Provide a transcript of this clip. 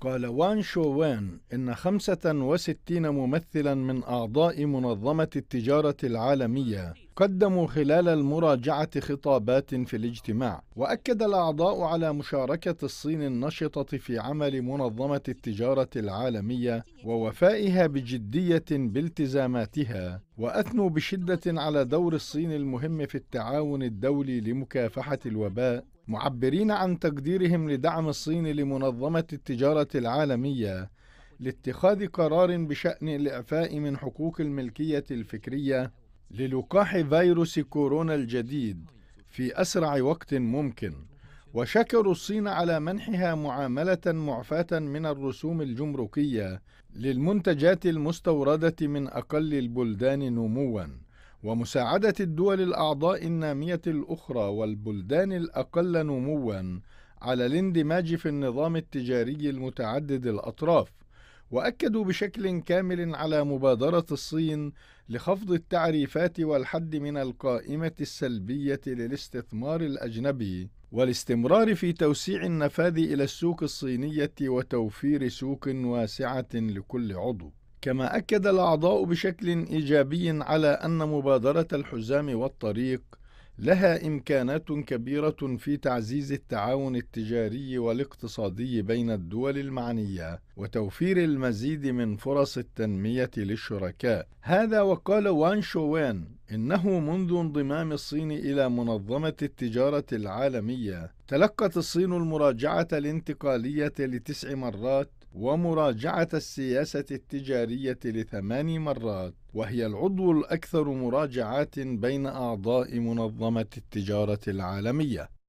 قال وان شو وان إن 65 ممثلا من أعضاء منظمة التجارة العالمية قدموا خلال المراجعة خطابات في الاجتماع وأكد الأعضاء على مشاركة الصين النشطة في عمل منظمة التجارة العالمية ووفائها بجدية بالتزاماتها وأثنوا بشدة على دور الصين المهم في التعاون الدولي لمكافحة الوباء معبرين عن تقديرهم لدعم الصين لمنظمة التجارة العالمية لاتخاذ قرار بشأن الإعفاء من حقوق الملكية الفكرية للقاح فيروس كورونا الجديد في اسرع وقت ممكن وشكروا الصين على منحها معامله معفاه من الرسوم الجمركيه للمنتجات المستورده من اقل البلدان نموا ومساعده الدول الاعضاء الناميه الاخرى والبلدان الاقل نموا على الاندماج في النظام التجاري المتعدد الاطراف واكدوا بشكل كامل على مبادره الصين لخفض التعريفات والحد من القائمه السلبيه للاستثمار الاجنبي والاستمرار في توسيع النفاذ الى السوق الصينيه وتوفير سوق واسعه لكل عضو كما اكد الاعضاء بشكل ايجابي على ان مبادره الحزام والطريق لها امكانات كبيره في تعزيز التعاون التجاري والاقتصادي بين الدول المعنيه وتوفير المزيد من فرص التنمية للشركاء هذا وقال وان شوين إنه منذ انضمام الصين إلى منظمة التجارة العالمية تلقت الصين المراجعة الانتقالية لتسع مرات ومراجعة السياسة التجارية لثمان مرات وهي العضو الأكثر مراجعات بين أعضاء منظمة التجارة العالمية